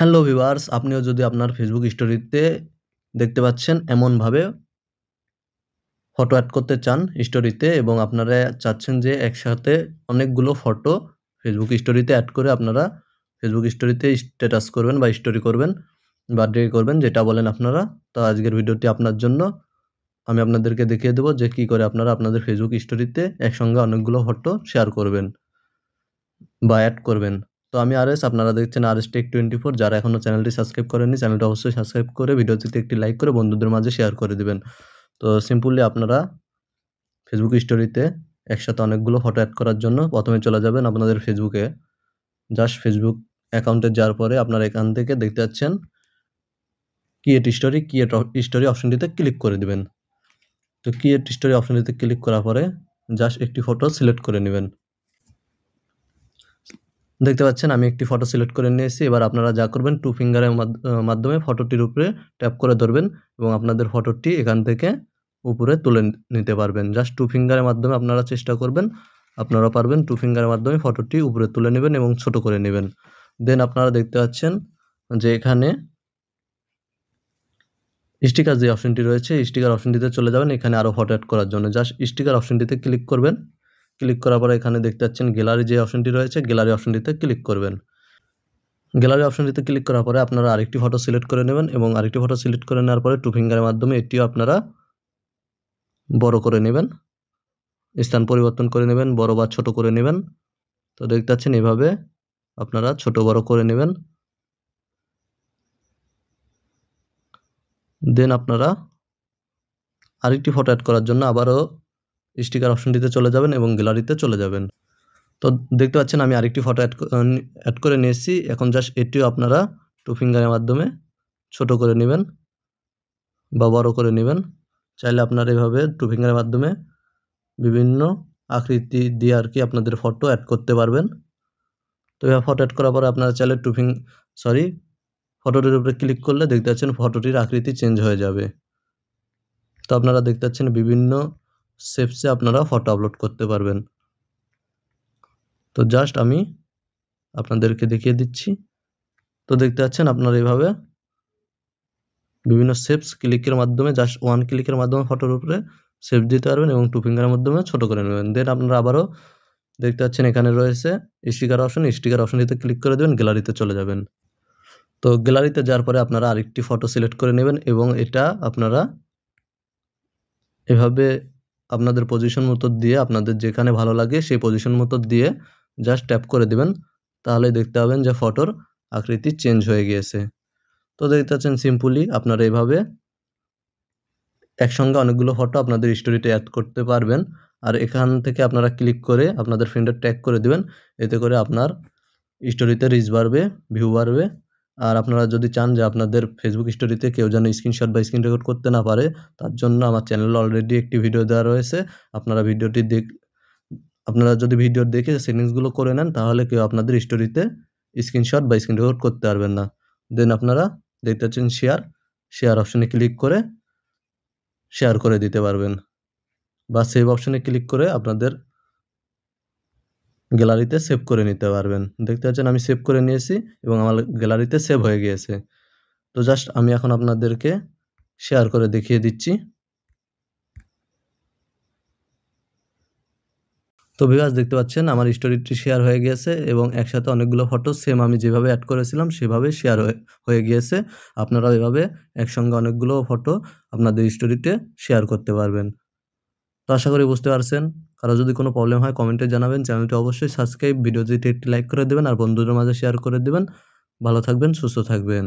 hello viewers আপনিও যদি আপনার ফেসবুক স্টোরিতে দেখতে পাচ্ছেন এমনভাবে ফটো অ্যাড করতে চান স্টোরিতে এবং আপনারা চাচ্ছেন যে একসাথে অনেকগুলো ফটো ফেসবুক স্টোরিতে অ্যাড করে আপনারা ফেসবুক স্টোরিতে স্ট্যাটাস করবেন বা স্টোরি করবেন বা ডে করবেন যেটা বলেন আপনারা তো আজকের ভিডিওটি আপনার জন্য আমি আপনাদেরকে দেখিয়ে দেবো যে কি করে আপনারা আপনাদের ফেসবুক স্টোরিতে একসঙ্গে অনেকগুলো ফটো শেয়ার করবেন বা অ্যাড করবেন তো আমি আর এস আপনারা দেখছেন R S tech twenty four যারা এখনও চ্যানেলটি সাবস্ক্রাইব করেননি চ্যানেলটি অবশ্যই সাবস্ক্রাইব করে ভিডিওটিতে একটি লাইক করে বন্ধুদের মাঝে শেয়ার করে দিবেন তো সিম্পলি আপনারা ফেসবুক স্টোরিতে একসাথে অনেকগুলো ফটো অ্যাড করার জন্য প্রথমে চলে যাবেন আপনাদের ফেসবুকে জাস্ট ফেসবুক অ্যাকাউন্টে যাওয়ার পরে আপনারা এখান থেকে দেখতে পাচ্ছেন ক্রিয়েট স্টোরি ক্রিয়েট স্টোরি অপশনটিতে ক্লিক করে দিবেন তো ক্রিয়েট স্টোরি অপশনটিতে ক্লিক করার পরে জাস্ট একটি ফটো সিলেক্ট করে নেবেন দেখতে পাচ্ছেন আমি একটি ফটো সিলেক্ট করে নিয়েছি এবার আপনারা যা করবেন টু ফিঙ্গারের মাধ্যমে ফটোটির উপরে ট্যাপ করে ধরবেন এবং আপনাদের ফটোটি এখান থেকে উপরে তুলে নিতে পারবেন জাস্ট টু ফিঙ্গারের মাধ্যমে আপনারা চেষ্টা করবেন আপনারা পারবেন টু ফিঙ্গারের মাধ্যমে ফটোটি উপরে তুলে নেবেন এবং ছোট করে নেবেন দেন আপনারা দেখতে পাচ্ছেন যে এখানে স্টিকার যে অপশনটি রয়েছে স্টিকার অপশনটিতে চলে যাবেন এখানে আরও ফটো অ্যাড করার জন্য জাস্ট স্টিকার অপশনটিতে ক্লিক করবেন ক্লিক করার পর এখানে দেখতে পাচ্ছেন গ্যালারি যে অপশনটি রয়েছে গ্যালারি অপশনটিতে ক্লিক করবেন গ্যালারি অপশনটিতে ক্লিক করার পরে আপনারা আরেকটি ফটো সিলেক্ট করে নেবেন এবং আরেকটি ফটো সিলেক্ট করে নেওয়ার পরে টু ফিঙ্গারের মাধ্যমে এটিও আপনারা বড় করে নেবেন স্থান পরিবর্তন করে নেবেন বড় বা ছোট করে নেবেন তো দেখতে পাচ্ছেন এভাবে আপনারা ছোট বড় করে নেবেন দেন আপনারা আরেকটি ফটো অ্যাড করার জন্য আবারও স্টিকার অপশনটিতে চলে যাবেন এবং গ্যালারিতে চলে যাবেন তো দেখতে পাচ্ছেন আমি আরেকটি ফটো অ্যাড অ্যাড করে নিয়েছি এখন জাস্ট এটিও আপনারা টু ফিঙ্গারের মাধ্যমে ছোট করে নেবেন বা বড়ো করে নেবেন চাইলে আপনারা এভাবে টু ফিঙ্গারের মাধ্যমে বিভিন্ন আকৃতি দিয়ে আর কি আপনাদের ফটো অ্যাড করতে পারবেন তো এভাবে ফটো অ্যাড করার পরে আপনারা চাইলে টু ফিং সরি ফটোটির উপরে ক্লিক করলে দেখতে পাচ্ছেন ফটোটির আকৃতি চেঞ্জ হয়ে যাবে তো আপনারা দেখতে পাচ্ছেন বিভিন্ন সেপসে আপনারা ফটো আপলোড করতে পারবেন তো জাস্ট আমি আপনাদেরকে দেখিয়ে দিচ্ছি তো দেখতে পাচ্ছেন আপনারা এইভাবে বিভিন্ন শেপস ক্লিকের মাধ্যমে জাস্ট ওয়ান ক্লিকের মাধ্যমে ফটোর উপরে শেপ দিতে পারবেন এবং টু ফিঙ্গারের মাধ্যমে ছোটো করে নেবেন দেন আপনারা আবারও দেখতে পাচ্ছেন এখানে রয়েছে স্টিকার অপশন স্টিকার দিতে ক্লিক করে দেবেন গ্যালারিতে চলে যাবেন তো গ্যালারিতে যাওয়ার পরে আপনারা আরেকটি ফটো সিলেক্ট করে নেবেন এবং এটা আপনারা এভাবে আপনাদের পজিশন মতো দিয়ে আপনাদের যেখানে ভালো লাগে সেই পজিশন মতো দিয়ে জাস্ট ট্যাপ করে দিবেন তাহলে দেখতে পাবেন যে ফটোর আকৃতি চেঞ্জ হয়ে গিয়েছে তো দেখতে পাচ্ছেন সিম্পলি আপনারা এভাবে একসঙ্গে অনেকগুলো ফটো আপনাদের স্টোরিতে অ্যাড করতে পারবেন আর এখান থেকে আপনারা ক্লিক করে আপনাদের ফ্রেন্ডের ট্যাগ করে দিবেন এতে করে আপনার স্টোরিতে রিচ বাড়বে ভিউ বাড়বে আর আপনারা যদি চান যে আপনাদের ফেসবুক স্টোরিতে কেউ যেন স্ক্রিনশট বা স্ক্রিন রেকর্ড করতে না পারে তার জন্য আমার চ্যানেলে অলরেডি একটি ভিডিও দেওয়া রয়েছে আপনারা ভিডিওটি দেখ আপনারা যদি ভিডিও দেখে সেটিংসগুলো করে নেন তাহলে কেউ আপনাদের স্টোরিতে স্ক্রিনশট বা স্ক্রিন রেকর্ড করতে পারবেন না দেন আপনারা দেখতে পাচ্ছেন শেয়ার শেয়ার অপশনে ক্লিক করে শেয়ার করে দিতে পারবেন বা সেভ অপশনে ক্লিক করে আপনাদের গ্যালারিতে সেভ করে নিতে পারবেন দেখতে পাচ্ছেন আমি সেভ করে নিয়েছি এবং আমার গ্যালারিতে সেভ হয়ে গিয়েছে তো জাস্ট আমি এখন আপনাদেরকে শেয়ার করে দেখিয়ে দিচ্ছি তো বিভাস দেখতে পাচ্ছেন আমার স্টোরিটি শেয়ার হয়ে গিয়েছে এবং একসাথে অনেকগুলো ফটো সেম আমি যেভাবে অ্যাড করেছিলাম সেভাবে শেয়ার হয়ে গিয়েছে আপনারা এভাবে একসঙ্গে অনেকগুলো ফটো আপনাদের স্টোরিতে শেয়ার করতে পারবেন তো আশা করি বুঝতে পারছেন কারো যদি কোনো প্রবলেম হয় কমেন্টে জানাবেন চ্যানেলটি অবশ্যই সাবস্ক্রাইব ভিডিওটি একটি লাইক করে দেবেন আর বন্ধুদের মাঝে শেয়ার করে দেবেন ভালো থাকবেন সুস্থ থাকবেন